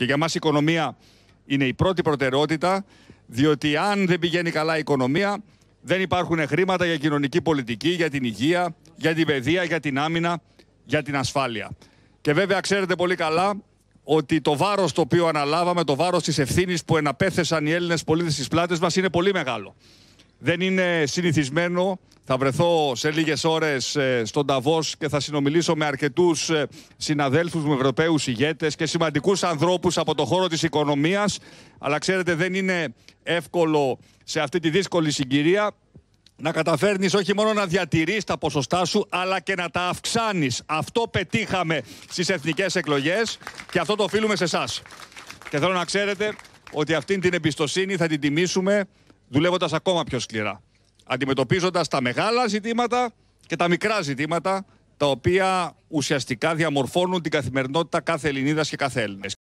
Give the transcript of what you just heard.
Και για μας η οικονομία είναι η πρώτη προτεραιότητα, διότι αν δεν πηγαίνει καλά η οικονομία, δεν υπάρχουν χρήματα για κοινωνική πολιτική, για την υγεία, για την παιδεία, για την άμυνα, για την ασφάλεια. Και βέβαια ξέρετε πολύ καλά ότι το βάρος το οποίο αναλάβαμε, το βάρος της ευθύνης που εναπέθεσαν οι Έλληνες πολίτες στις πλάτες μας είναι πολύ μεγάλο δεν είναι συνηθισμένο. Θα βρεθώ σε λίγες ώρες ε, στον Ταβός και θα συνομιλήσω με αρκετούς ε, συναδέλφους μου, Ευρωπαίους ηγέτες και σημαντικούς ανθρώπους από το χώρο της οικονομίας. Αλλά ξέρετε δεν είναι εύκολο σε αυτή τη δύσκολη συγκυρία να καταφέρνεις όχι μόνο να διατηρείς τα ποσοστά σου, αλλά και να τα αυξάνεις. Αυτό πετύχαμε στις εθνικές εκλογές και αυτό το οφείλουμε σε εσάς. Και θέλω να ξέρετε ότι αυτή την εμπιστοσύνη θα την τιμήσουμε δουλεύοντας ακόμα πιο σκληρά. Αντιμετωπίζοντας τα μεγάλα ζητήματα και τα μικρά ζητήματα, τα οποία ουσιαστικά διαμορφώνουν την καθημερινότητα κάθε Ελληνίδας και κάθε Έλληνα.